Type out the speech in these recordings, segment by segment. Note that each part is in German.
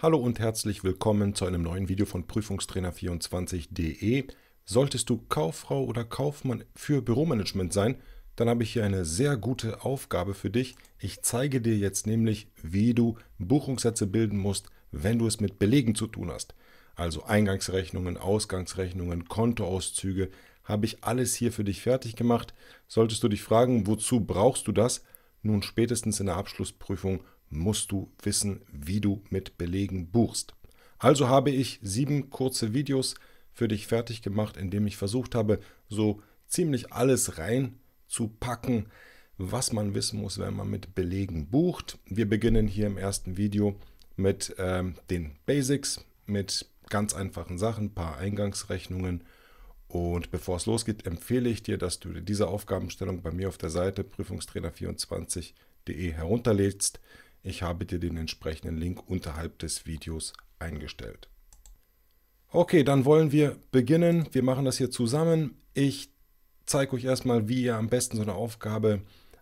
Hallo und herzlich willkommen zu einem neuen Video von Prüfungstrainer24.de. Solltest du Kauffrau oder Kaufmann für Büromanagement sein, dann habe ich hier eine sehr gute Aufgabe für dich. Ich zeige dir jetzt nämlich, wie du Buchungssätze bilden musst, wenn du es mit Belegen zu tun hast. Also Eingangsrechnungen, Ausgangsrechnungen, Kontoauszüge, habe ich alles hier für dich fertig gemacht. Solltest du dich fragen, wozu brauchst du das? Nun spätestens in der Abschlussprüfung musst du wissen, wie du mit Belegen buchst. Also habe ich sieben kurze Videos für dich fertig gemacht, indem ich versucht habe, so ziemlich alles reinzupacken, was man wissen muss, wenn man mit Belegen bucht. Wir beginnen hier im ersten Video mit ähm, den Basics, mit ganz einfachen Sachen, ein paar Eingangsrechnungen. Und bevor es losgeht, empfehle ich dir, dass du diese Aufgabenstellung bei mir auf der Seite prüfungstrainer24.de herunterlädst. Ich habe dir den entsprechenden Link unterhalb des Videos eingestellt. Okay, dann wollen wir beginnen. Wir machen das hier zusammen. Ich zeige euch erstmal, wie ihr am besten so eine Aufgabe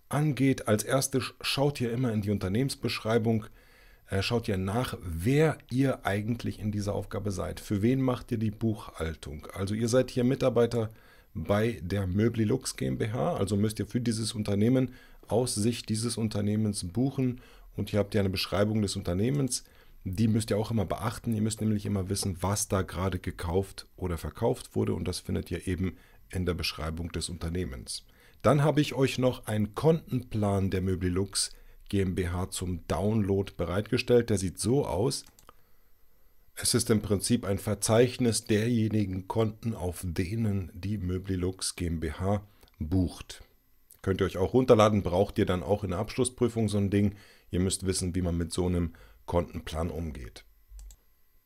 angeht. Als erstes schaut ihr immer in die Unternehmensbeschreibung, äh, schaut ihr nach, wer ihr eigentlich in dieser Aufgabe seid. Für wen macht ihr die Buchhaltung? Also ihr seid hier Mitarbeiter bei der Möblilux GmbH, also müsst ihr für dieses Unternehmen aus Sicht dieses Unternehmens buchen und hier habt ihr eine Beschreibung des Unternehmens. Die müsst ihr auch immer beachten. Ihr müsst nämlich immer wissen, was da gerade gekauft oder verkauft wurde und das findet ihr eben in der Beschreibung des Unternehmens. Dann habe ich euch noch einen Kontenplan der Möblilux GmbH zum Download bereitgestellt. Der sieht so aus. Es ist im Prinzip ein Verzeichnis derjenigen Konten, auf denen die Möblilux GmbH bucht. Könnt ihr euch auch runterladen, braucht ihr dann auch in der Abschlussprüfung so ein Ding. Ihr müsst wissen, wie man mit so einem Kontenplan umgeht.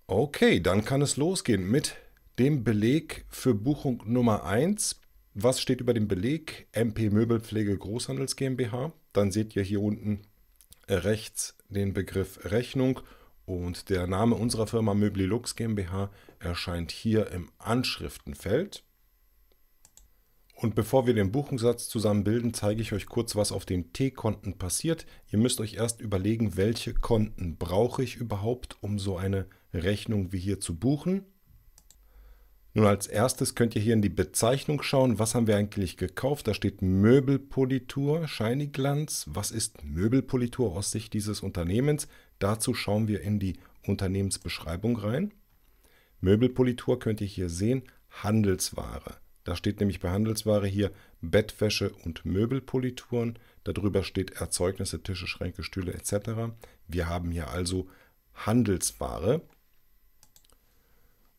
Okay, dann kann es losgehen mit dem Beleg für Buchung Nummer 1. Was steht über dem Beleg? MP Möbelpflege Großhandels GmbH. Dann seht ihr hier unten rechts den Begriff Rechnung und der Name unserer Firma Möblilux GmbH erscheint hier im Anschriftenfeld. Und bevor wir den Buchungssatz zusammen bilden, zeige ich euch kurz, was auf den T-Konten passiert. Ihr müsst euch erst überlegen, welche Konten brauche ich überhaupt, um so eine Rechnung wie hier zu buchen. Nun als erstes könnt ihr hier in die Bezeichnung schauen, was haben wir eigentlich gekauft. Da steht Möbelpolitur, Shiny Glanz. Was ist Möbelpolitur aus Sicht dieses Unternehmens? Dazu schauen wir in die Unternehmensbeschreibung rein. Möbelpolitur könnt ihr hier sehen, Handelsware. Da steht nämlich bei Handelsware hier Bettwäsche und Möbelpolituren. Darüber steht Erzeugnisse, Tische, Schränke, Stühle etc. Wir haben hier also Handelsware.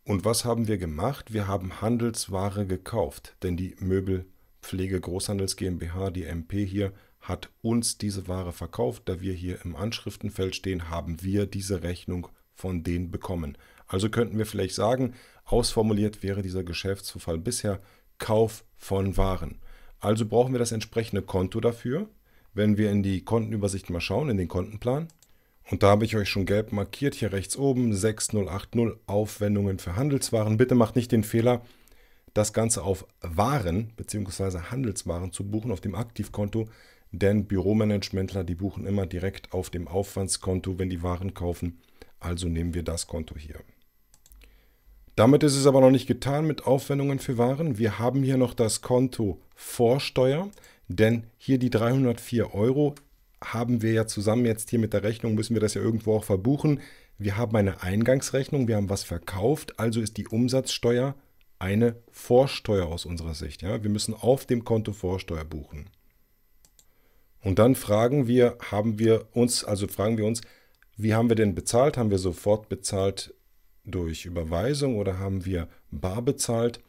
Und was haben wir gemacht? Wir haben Handelsware gekauft, denn die Möbelpflege Großhandels GmbH, die MP hier, hat uns diese Ware verkauft. Da wir hier im Anschriftenfeld stehen, haben wir diese Rechnung von denen bekommen. Also könnten wir vielleicht sagen, Ausformuliert wäre dieser Geschäftsverfall bisher Kauf von Waren. Also brauchen wir das entsprechende Konto dafür. Wenn wir in die Kontenübersicht mal schauen, in den Kontenplan, und da habe ich euch schon gelb markiert, hier rechts oben, 6080 Aufwendungen für Handelswaren. Bitte macht nicht den Fehler, das Ganze auf Waren bzw. Handelswaren zu buchen, auf dem Aktivkonto, denn Büromanagementler, die buchen immer direkt auf dem Aufwandskonto, wenn die Waren kaufen. Also nehmen wir das Konto hier. Damit ist es aber noch nicht getan mit Aufwendungen für Waren. Wir haben hier noch das Konto Vorsteuer, denn hier die 304 Euro haben wir ja zusammen jetzt hier mit der Rechnung, müssen wir das ja irgendwo auch verbuchen. Wir haben eine Eingangsrechnung, wir haben was verkauft, also ist die Umsatzsteuer eine Vorsteuer aus unserer Sicht. Ja? Wir müssen auf dem Konto Vorsteuer buchen. Und dann fragen wir, haben wir uns, also fragen wir uns, wie haben wir denn bezahlt? Haben wir sofort bezahlt durch Überweisung oder haben wir bar bezahlt?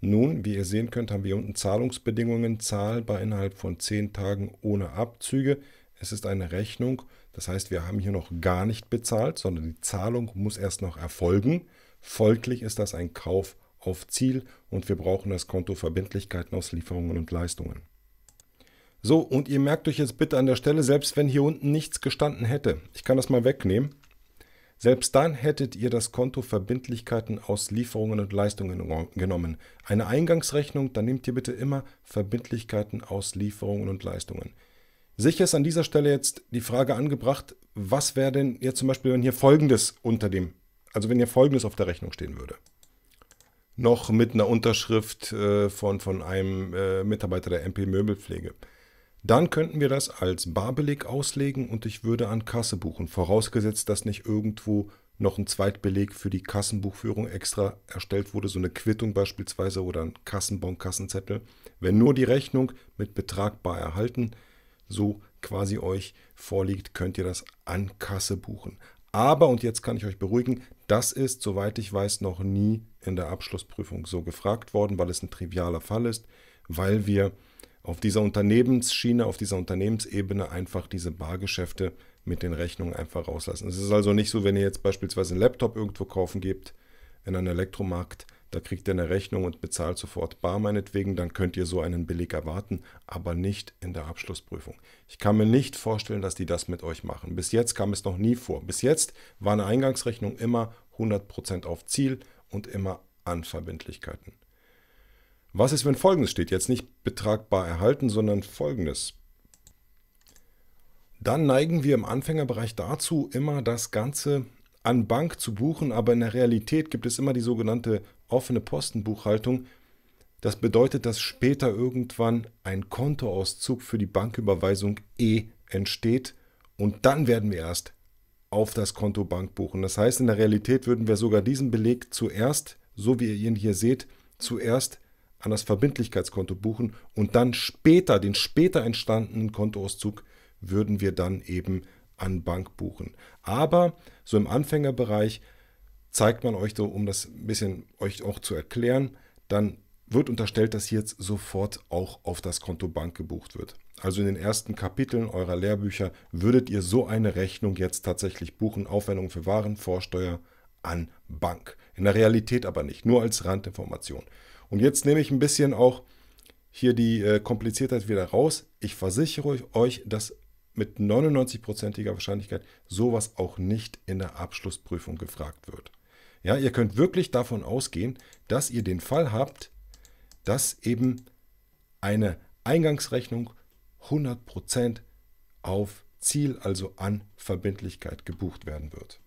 Nun, wie ihr sehen könnt, haben wir unten Zahlungsbedingungen zahlbar innerhalb von 10 Tagen ohne Abzüge. Es ist eine Rechnung, das heißt, wir haben hier noch gar nicht bezahlt, sondern die Zahlung muss erst noch erfolgen. Folglich ist das ein Kauf auf Ziel und wir brauchen das Konto Verbindlichkeiten aus Lieferungen und Leistungen. So, und ihr merkt euch jetzt bitte an der Stelle, selbst wenn hier unten nichts gestanden hätte, ich kann das mal wegnehmen, selbst dann hättet ihr das Konto Verbindlichkeiten aus Lieferungen und Leistungen genommen. Eine Eingangsrechnung, dann nehmt ihr bitte immer Verbindlichkeiten aus Lieferungen und Leistungen. Sicher ist an dieser Stelle jetzt die Frage angebracht, was wäre denn jetzt zum Beispiel, wenn hier Folgendes unter dem, also wenn hier Folgendes auf der Rechnung stehen würde? Noch mit einer Unterschrift äh, von, von einem äh, Mitarbeiter der MP Möbelpflege. Dann könnten wir das als Barbeleg auslegen und ich würde an Kasse buchen, vorausgesetzt, dass nicht irgendwo noch ein Zweitbeleg für die Kassenbuchführung extra erstellt wurde, so eine Quittung beispielsweise oder ein Kassenbon, Kassenzettel. Wenn nur die Rechnung mit Betrag bar erhalten, so quasi euch vorliegt, könnt ihr das an Kasse buchen. Aber, und jetzt kann ich euch beruhigen, das ist, soweit ich weiß, noch nie in der Abschlussprüfung so gefragt worden, weil es ein trivialer Fall ist, weil wir auf dieser Unternehmensschiene, auf dieser Unternehmensebene einfach diese Bargeschäfte mit den Rechnungen einfach rauslassen. Es ist also nicht so, wenn ihr jetzt beispielsweise einen Laptop irgendwo kaufen gebt, in einem Elektromarkt, da kriegt ihr eine Rechnung und bezahlt sofort bar meinetwegen, dann könnt ihr so einen Beleg erwarten, aber nicht in der Abschlussprüfung. Ich kann mir nicht vorstellen, dass die das mit euch machen. Bis jetzt kam es noch nie vor. Bis jetzt war eine Eingangsrechnung immer 100% auf Ziel und immer an Verbindlichkeiten. Was ist, wenn Folgendes steht? Jetzt nicht betragbar erhalten, sondern Folgendes. Dann neigen wir im Anfängerbereich dazu, immer das Ganze an Bank zu buchen, aber in der Realität gibt es immer die sogenannte offene Postenbuchhaltung. Das bedeutet, dass später irgendwann ein Kontoauszug für die Banküberweisung E entsteht und dann werden wir erst auf das Konto Bank buchen. Das heißt, in der Realität würden wir sogar diesen Beleg zuerst, so wie ihr ihn hier seht, zuerst an das Verbindlichkeitskonto buchen und dann später, den später entstandenen Kontoauszug, würden wir dann eben an Bank buchen. Aber so im Anfängerbereich zeigt man euch so, um das ein bisschen euch auch zu erklären, dann wird unterstellt, dass jetzt sofort auch auf das Konto Bank gebucht wird. Also in den ersten Kapiteln eurer Lehrbücher würdet ihr so eine Rechnung jetzt tatsächlich buchen, Aufwendung für Waren, Vorsteuer an Bank. In der Realität aber nicht, nur als Randinformation. Und jetzt nehme ich ein bisschen auch hier die äh, Kompliziertheit wieder raus. Ich versichere euch, dass mit 99%iger Wahrscheinlichkeit sowas auch nicht in der Abschlussprüfung gefragt wird. Ja, ihr könnt wirklich davon ausgehen, dass ihr den Fall habt, dass eben eine Eingangsrechnung 100% auf Ziel, also an Verbindlichkeit gebucht werden wird.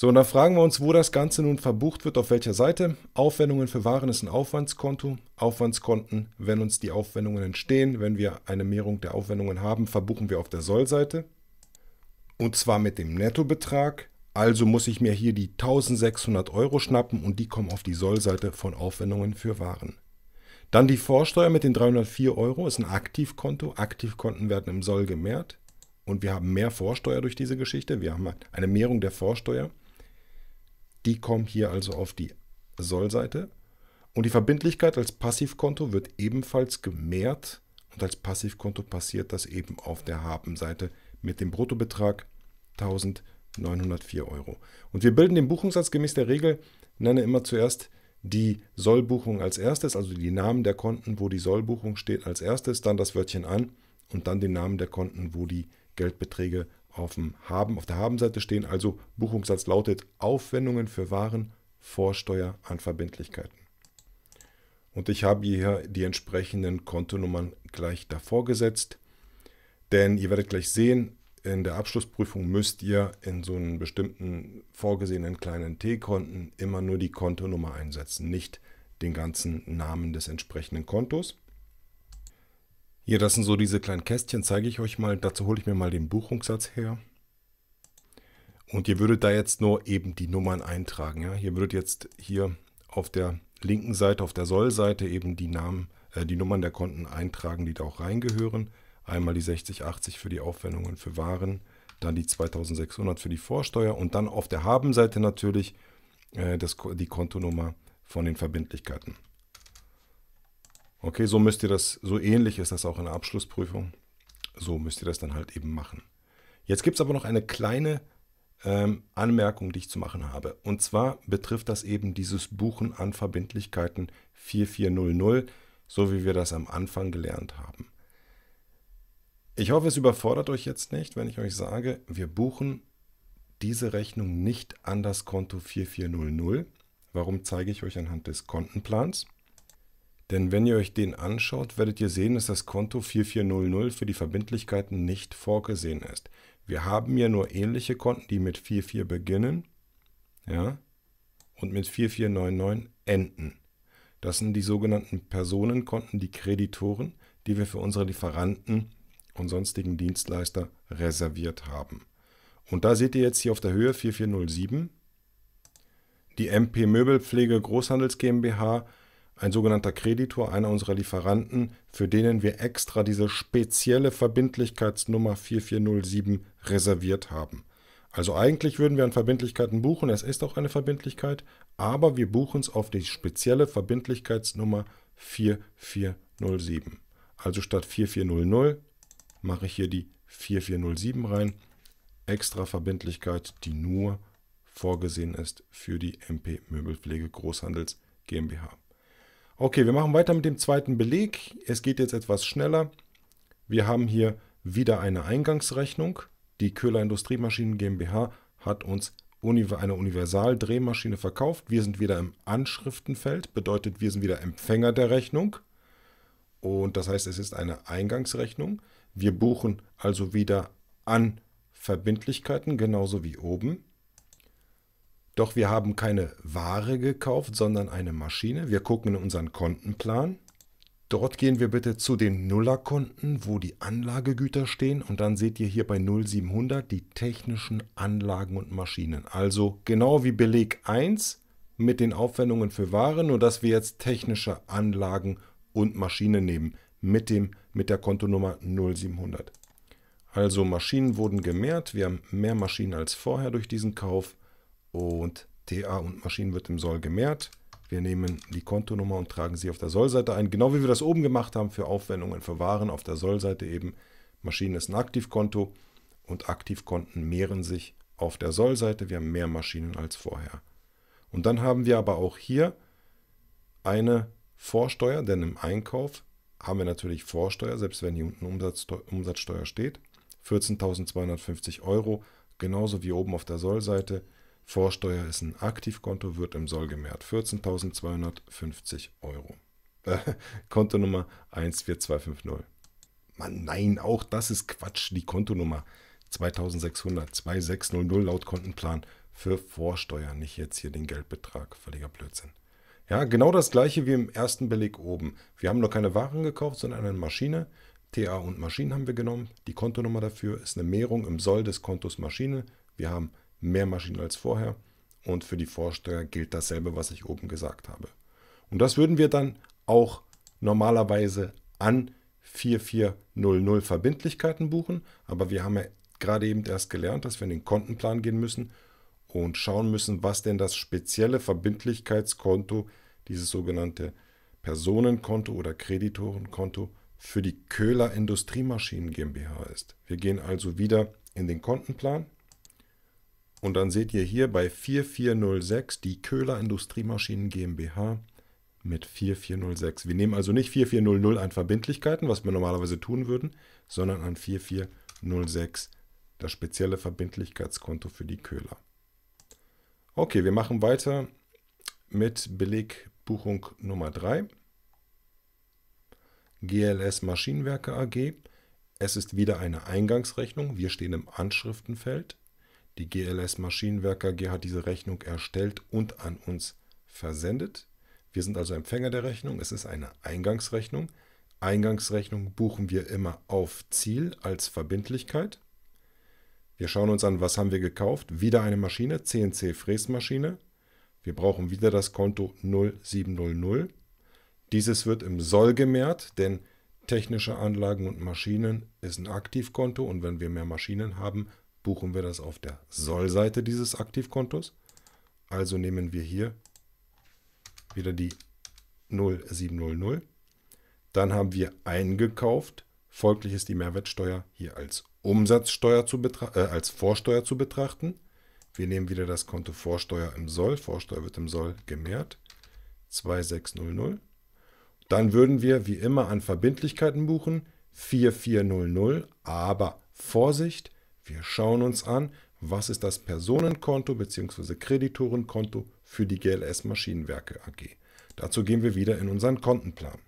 So, und dann fragen wir uns, wo das Ganze nun verbucht wird, auf welcher Seite. Aufwendungen für Waren ist ein Aufwandskonto. Aufwandskonten, wenn uns die Aufwendungen entstehen, wenn wir eine Mehrung der Aufwendungen haben, verbuchen wir auf der Sollseite. Und zwar mit dem Nettobetrag. Also muss ich mir hier die 1600 Euro schnappen und die kommen auf die Sollseite von Aufwendungen für Waren. Dann die Vorsteuer mit den 304 Euro ist ein Aktivkonto. Aktivkonten werden im Soll gemehrt und wir haben mehr Vorsteuer durch diese Geschichte. Wir haben eine Mehrung der Vorsteuer. Die kommen hier also auf die Soll-Seite. Und die Verbindlichkeit als Passivkonto wird ebenfalls gemehrt. Und als Passivkonto passiert das eben auf der Habenseite mit dem Bruttobetrag 1904 Euro. Und wir bilden den Buchungssatz gemäß der Regel, nenne immer zuerst die Sollbuchung als erstes, also die Namen der Konten, wo die Sollbuchung steht als erstes, dann das Wörtchen an und dann den Namen der Konten, wo die Geldbeträge auf, dem Haben, auf der Habenseite stehen. Also Buchungssatz lautet Aufwendungen für Waren vor Steuer an Verbindlichkeiten. Und ich habe hier die entsprechenden Kontonummern gleich davor gesetzt. Denn ihr werdet gleich sehen, in der Abschlussprüfung müsst ihr in so einem bestimmten vorgesehenen kleinen T-Konten immer nur die Kontonummer einsetzen, nicht den ganzen Namen des entsprechenden Kontos. Hier, das sind so diese kleinen Kästchen, zeige ich euch mal. Dazu hole ich mir mal den Buchungssatz her. Und ihr würdet da jetzt nur eben die Nummern eintragen. Ja? Ihr würdet jetzt hier auf der linken Seite, auf der Soll-Seite eben die Namen, äh, die Nummern der Konten eintragen, die da auch reingehören. Einmal die 6080 für die Aufwendungen für Waren, dann die 2600 für die Vorsteuer und dann auf der Haben-Seite natürlich äh, das, die Kontonummer von den Verbindlichkeiten. Okay, so müsst ihr das, so ähnlich ist das auch in der Abschlussprüfung. So müsst ihr das dann halt eben machen. Jetzt gibt es aber noch eine kleine ähm, Anmerkung, die ich zu machen habe. Und zwar betrifft das eben dieses Buchen an Verbindlichkeiten 4400, so wie wir das am Anfang gelernt haben. Ich hoffe, es überfordert euch jetzt nicht, wenn ich euch sage, wir buchen diese Rechnung nicht an das Konto 4400. Warum zeige ich euch anhand des Kontenplans? Denn wenn ihr euch den anschaut, werdet ihr sehen, dass das Konto 4400 für die Verbindlichkeiten nicht vorgesehen ist. Wir haben ja nur ähnliche Konten, die mit 44 beginnen ja, und mit 4499 enden. Das sind die sogenannten Personenkonten, die Kreditoren, die wir für unsere Lieferanten und sonstigen Dienstleister reserviert haben. Und da seht ihr jetzt hier auf der Höhe 4407 die MP Möbelpflege Großhandels GmbH ein sogenannter Kreditor, einer unserer Lieferanten, für denen wir extra diese spezielle Verbindlichkeitsnummer 4407 reserviert haben. Also eigentlich würden wir an Verbindlichkeiten buchen, es ist auch eine Verbindlichkeit, aber wir buchen es auf die spezielle Verbindlichkeitsnummer 4407. Also statt 4400 mache ich hier die 4407 rein, extra Verbindlichkeit, die nur vorgesehen ist für die MP Möbelpflege Großhandels GmbH. Okay, wir machen weiter mit dem zweiten Beleg. Es geht jetzt etwas schneller. Wir haben hier wieder eine Eingangsrechnung. Die Köhler Industriemaschinen GmbH hat uns eine Universaldrehmaschine verkauft. Wir sind wieder im Anschriftenfeld, bedeutet wir sind wieder Empfänger der Rechnung. Und das heißt, es ist eine Eingangsrechnung. Wir buchen also wieder an Verbindlichkeiten, genauso wie oben. Doch wir haben keine Ware gekauft, sondern eine Maschine. Wir gucken in unseren Kontenplan. Dort gehen wir bitte zu den Nullerkonten, wo die Anlagegüter stehen und dann seht ihr hier bei 0700 die technischen Anlagen und Maschinen. Also genau wie Beleg 1 mit den Aufwendungen für Ware, nur dass wir jetzt technische Anlagen und Maschinen nehmen mit, dem, mit der Kontonummer 0700. Also Maschinen wurden gemehrt, wir haben mehr Maschinen als vorher durch diesen Kauf und TA und Maschinen wird im Soll gemehrt. Wir nehmen die Kontonummer und tragen sie auf der Sollseite ein, genau wie wir das oben gemacht haben für Aufwendungen für Waren auf der Sollseite eben. Maschinen ist ein Aktivkonto und Aktivkonten mehren sich auf der Sollseite. Wir haben mehr Maschinen als vorher. Und dann haben wir aber auch hier eine Vorsteuer, denn im Einkauf haben wir natürlich Vorsteuer, selbst wenn hier unten Umsatzsteuer, steht. 14.250 Euro, genauso wie oben auf der Sollseite. Vorsteuer ist ein Aktivkonto, wird im Soll gemehrt. 14.250 Euro. Äh, Kontonummer 14250. Mann, nein, auch das ist Quatsch. Die Kontonummer 2600 2600 laut Kontenplan für Vorsteuer, nicht jetzt hier den Geldbetrag. Völliger Blödsinn. Ja, genau das gleiche wie im ersten Beleg oben. Wir haben noch keine Waren gekauft, sondern eine Maschine. TA und Maschinen haben wir genommen. Die Kontonummer dafür ist eine Mehrung im Soll des Kontos Maschine. Wir haben mehr Maschinen als vorher und für die Vorsteuer gilt dasselbe, was ich oben gesagt habe. Und das würden wir dann auch normalerweise an 4400 Verbindlichkeiten buchen, aber wir haben ja gerade eben erst gelernt, dass wir in den Kontenplan gehen müssen und schauen müssen, was denn das spezielle Verbindlichkeitskonto, dieses sogenannte Personenkonto oder Kreditorenkonto für die Köhler Industriemaschinen GmbH ist. Wir gehen also wieder in den Kontenplan, und dann seht ihr hier bei 4406 die Köhler Industriemaschinen GmbH mit 4406. Wir nehmen also nicht 4400 an Verbindlichkeiten, was wir normalerweise tun würden, sondern an 4406 das spezielle Verbindlichkeitskonto für die Köhler. Okay, wir machen weiter mit Belegbuchung Nummer 3. GLS Maschinenwerke AG. Es ist wieder eine Eingangsrechnung. Wir stehen im Anschriftenfeld. Die GLS Maschinenwerk AG hat diese Rechnung erstellt und an uns versendet. Wir sind also Empfänger der Rechnung. Es ist eine Eingangsrechnung. Eingangsrechnung buchen wir immer auf Ziel als Verbindlichkeit. Wir schauen uns an, was haben wir gekauft. Wieder eine Maschine, CNC Fräsmaschine. Wir brauchen wieder das Konto 0700. Dieses wird im Soll gemehrt, denn technische Anlagen und Maschinen ist ein Aktivkonto und wenn wir mehr Maschinen haben, buchen wir das auf der Soll-Seite dieses Aktivkontos. Also nehmen wir hier wieder die 0700. Dann haben wir eingekauft. Folglich ist die Mehrwertsteuer hier als Umsatzsteuer zu äh, als Vorsteuer zu betrachten. Wir nehmen wieder das Konto Vorsteuer im Soll. Vorsteuer wird im Soll gemehrt. 2600. Dann würden wir wie immer an Verbindlichkeiten buchen. 4400. Aber Vorsicht, wir schauen uns an, was ist das Personenkonto bzw. Kreditorenkonto für die GLS Maschinenwerke AG. Dazu gehen wir wieder in unseren Kontenplan.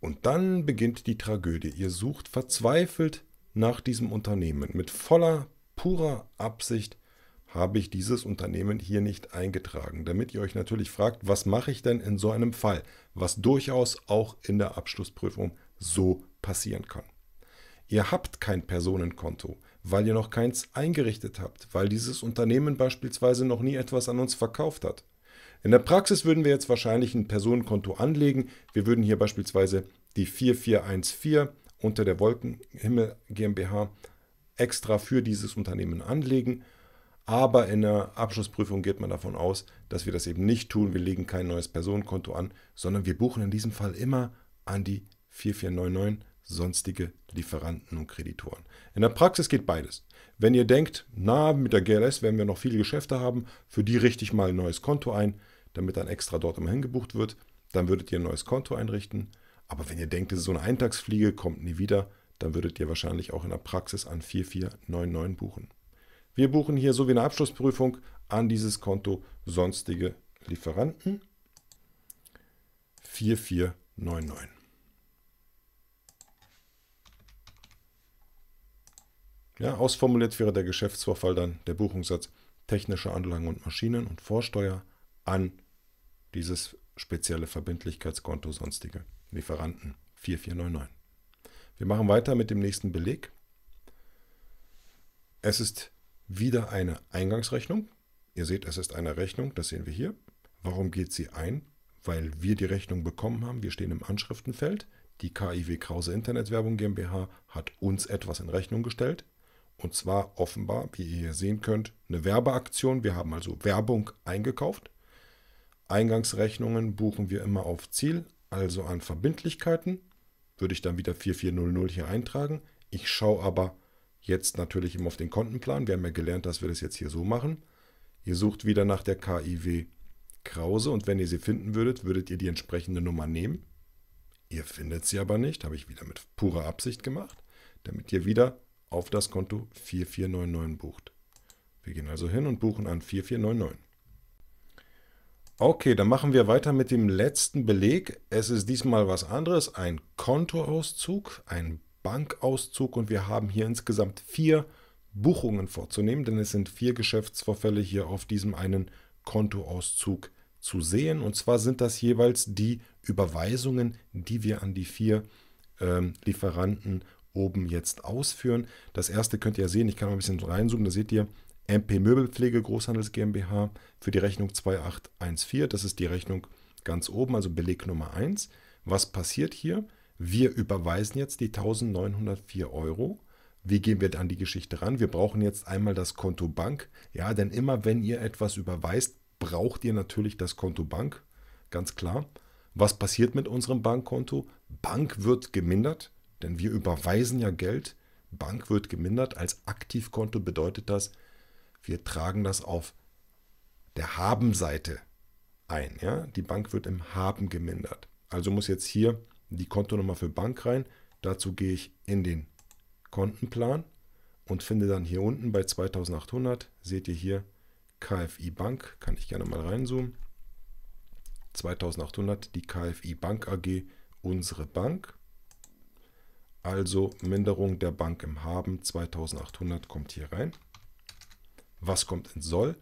Und dann beginnt die Tragödie. Ihr sucht verzweifelt nach diesem Unternehmen. Mit voller, purer Absicht habe ich dieses Unternehmen hier nicht eingetragen. Damit ihr euch natürlich fragt, was mache ich denn in so einem Fall, was durchaus auch in der Abschlussprüfung so passieren kann. Ihr habt kein Personenkonto, weil ihr noch keins eingerichtet habt, weil dieses Unternehmen beispielsweise noch nie etwas an uns verkauft hat. In der Praxis würden wir jetzt wahrscheinlich ein Personenkonto anlegen. Wir würden hier beispielsweise die 4414 unter der Wolkenhimmel GmbH extra für dieses Unternehmen anlegen. Aber in der Abschlussprüfung geht man davon aus, dass wir das eben nicht tun. Wir legen kein neues Personenkonto an, sondern wir buchen in diesem Fall immer an die 4499 sonstige Lieferanten und Kreditoren. In der Praxis geht beides. Wenn ihr denkt, na, mit der GLS werden wir noch viele Geschäfte haben, für die richte ich mal ein neues Konto ein, damit dann extra dort immer hingebucht wird, dann würdet ihr ein neues Konto einrichten. Aber wenn ihr denkt, es ist so eine Eintagsfliege, kommt nie wieder, dann würdet ihr wahrscheinlich auch in der Praxis an 4499 buchen. Wir buchen hier so wie eine Abschlussprüfung an dieses Konto sonstige Lieferanten 4499. Ja, ausformuliert wäre der Geschäftsvorfall dann der Buchungssatz technische Anlagen und Maschinen und Vorsteuer an dieses spezielle Verbindlichkeitskonto sonstige Lieferanten 4499. Wir machen weiter mit dem nächsten Beleg. Es ist wieder eine Eingangsrechnung. Ihr seht, es ist eine Rechnung, das sehen wir hier. Warum geht sie ein? Weil wir die Rechnung bekommen haben. Wir stehen im Anschriftenfeld. Die KIW Krause Internetwerbung GmbH hat uns etwas in Rechnung gestellt. Und zwar offenbar, wie ihr hier sehen könnt, eine Werbeaktion. Wir haben also Werbung eingekauft. Eingangsrechnungen buchen wir immer auf Ziel, also an Verbindlichkeiten. Würde ich dann wieder 4400 hier eintragen. Ich schaue aber jetzt natürlich immer auf den Kontenplan. Wir haben ja gelernt, dass wir das jetzt hier so machen. Ihr sucht wieder nach der KIW Krause und wenn ihr sie finden würdet, würdet ihr die entsprechende Nummer nehmen. Ihr findet sie aber nicht, habe ich wieder mit purer Absicht gemacht, damit ihr wieder auf das Konto 4499 bucht. Wir gehen also hin und buchen an 4499. Okay, dann machen wir weiter mit dem letzten Beleg. Es ist diesmal was anderes, ein Kontoauszug, ein Bankauszug und wir haben hier insgesamt vier Buchungen vorzunehmen, denn es sind vier Geschäftsvorfälle hier auf diesem einen Kontoauszug zu sehen. Und zwar sind das jeweils die Überweisungen, die wir an die vier ähm, Lieferanten oben jetzt ausführen. Das erste könnt ihr ja sehen, ich kann mal ein bisschen reinzoomen, da seht ihr MP Möbelpflege Großhandels GmbH für die Rechnung 2814. Das ist die Rechnung ganz oben, also Beleg Nummer 1. Was passiert hier? Wir überweisen jetzt die 1904 Euro. Wie gehen wir dann die Geschichte ran? Wir brauchen jetzt einmal das Konto Bank. Ja, denn immer wenn ihr etwas überweist, braucht ihr natürlich das Konto Bank. Ganz klar. Was passiert mit unserem Bankkonto? Bank wird gemindert. Denn wir überweisen ja Geld, Bank wird gemindert, als Aktivkonto bedeutet das, wir tragen das auf der Habenseite ein. Ja? Die Bank wird im Haben gemindert. Also muss jetzt hier die Kontonummer für Bank rein. Dazu gehe ich in den Kontenplan und finde dann hier unten bei 2800, seht ihr hier, KFI Bank, kann ich gerne mal reinzoomen. 2800, die KFI Bank AG, unsere Bank. Also Minderung der Bank im Haben 2800 kommt hier rein. Was kommt ins Soll?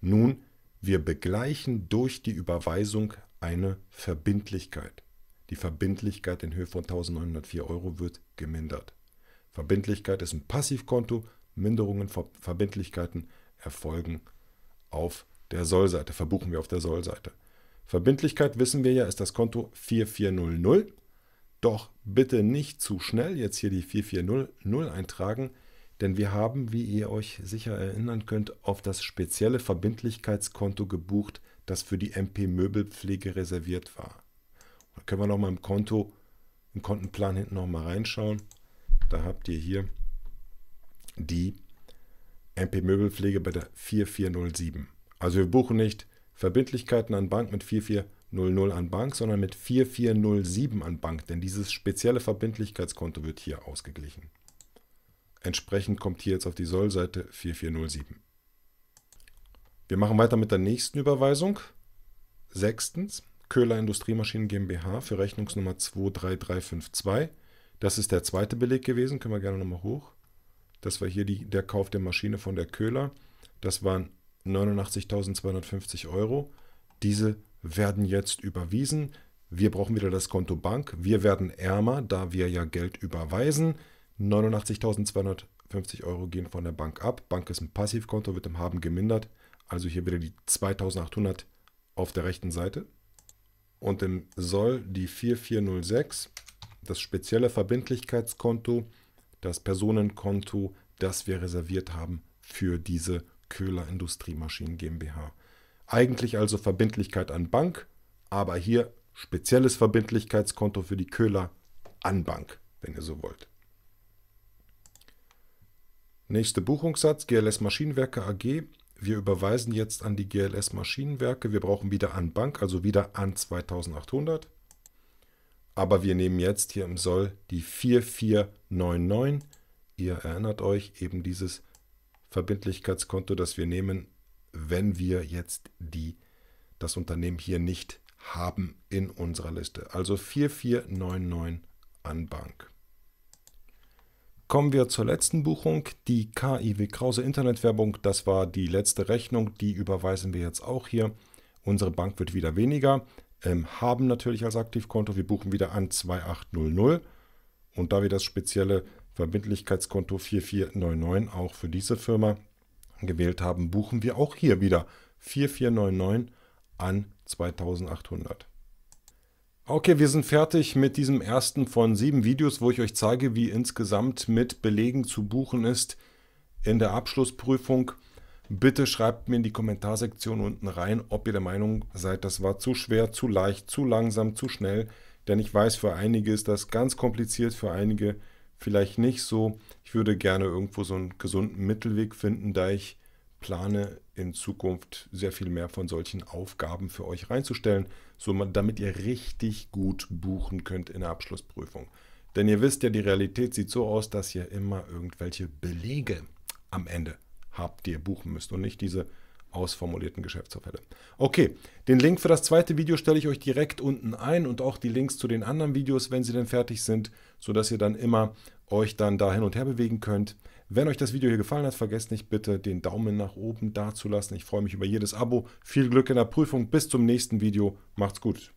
Nun, wir begleichen durch die Überweisung eine Verbindlichkeit. Die Verbindlichkeit in Höhe von 1904 Euro wird gemindert. Verbindlichkeit ist ein Passivkonto. Minderungen von Verbindlichkeiten erfolgen auf der Sollseite, verbuchen wir auf der Sollseite. Verbindlichkeit wissen wir ja, ist das Konto 4400 doch bitte nicht zu schnell jetzt hier die 4400 eintragen, denn wir haben, wie ihr euch sicher erinnern könnt, auf das spezielle Verbindlichkeitskonto gebucht, das für die MP Möbelpflege reserviert war. Da können wir nochmal im Konto, im Kontenplan hinten nochmal reinschauen. Da habt ihr hier die MP Möbelpflege bei der 4407. Also wir buchen nicht Verbindlichkeiten an Bank mit 4400 00 an Bank, sondern mit 4407 an Bank, denn dieses spezielle Verbindlichkeitskonto wird hier ausgeglichen. Entsprechend kommt hier jetzt auf die Sollseite 4407. Wir machen weiter mit der nächsten Überweisung. Sechstens, Köhler Industriemaschinen GmbH für Rechnungsnummer 23352. Das ist der zweite Beleg gewesen, können wir gerne nochmal hoch. Das war hier die, der Kauf der Maschine von der Köhler. Das waren 89.250 Euro. Diese werden jetzt überwiesen. Wir brauchen wieder das Konto Bank. Wir werden ärmer, da wir ja Geld überweisen. 89.250 Euro gehen von der Bank ab. Bank ist ein Passivkonto, wird im Haben gemindert. Also hier wieder die 2.800 auf der rechten Seite. Und im Soll die 4406, das spezielle Verbindlichkeitskonto, das Personenkonto, das wir reserviert haben für diese Köhler Industriemaschinen GmbH. Eigentlich also Verbindlichkeit an Bank, aber hier spezielles Verbindlichkeitskonto für die Köhler an Bank, wenn ihr so wollt. Nächster Buchungssatz, GLS Maschinenwerke AG. Wir überweisen jetzt an die GLS Maschinenwerke. Wir brauchen wieder an Bank, also wieder an 2800. Aber wir nehmen jetzt hier im Soll die 4499. Ihr erinnert euch eben dieses Verbindlichkeitskonto, das wir nehmen, wenn wir jetzt die, das Unternehmen hier nicht haben in unserer Liste. Also 4499 an Bank. Kommen wir zur letzten Buchung, die KIW Krause Internetwerbung. Das war die letzte Rechnung, die überweisen wir jetzt auch hier. Unsere Bank wird wieder weniger, ähm, haben natürlich als Aktivkonto. Wir buchen wieder an 2800 und da wir das spezielle Verbindlichkeitskonto 4499 auch für diese Firma gewählt haben, buchen wir auch hier wieder 4499 an 2800. Okay, wir sind fertig mit diesem ersten von sieben Videos, wo ich euch zeige, wie insgesamt mit Belegen zu buchen ist in der Abschlussprüfung. Bitte schreibt mir in die Kommentarsektion unten rein, ob ihr der Meinung seid, das war zu schwer, zu leicht, zu langsam, zu schnell. Denn ich weiß, für einige ist das ganz kompliziert, für einige ist vielleicht nicht so. Ich würde gerne irgendwo so einen gesunden Mittelweg finden, da ich plane, in Zukunft sehr viel mehr von solchen Aufgaben für euch reinzustellen, so damit ihr richtig gut buchen könnt in der Abschlussprüfung. Denn ihr wisst ja, die Realität sieht so aus, dass ihr immer irgendwelche Belege am Ende habt, die ihr buchen müsst und nicht diese ausformulierten Geschäftsverfälle. Okay, den Link für das zweite Video stelle ich euch direkt unten ein und auch die Links zu den anderen Videos, wenn sie denn fertig sind, sodass ihr dann immer euch dann da hin und her bewegen könnt. Wenn euch das Video hier gefallen hat, vergesst nicht bitte den Daumen nach oben dazulassen. Ich freue mich über jedes Abo. Viel Glück in der Prüfung. Bis zum nächsten Video. Macht's gut.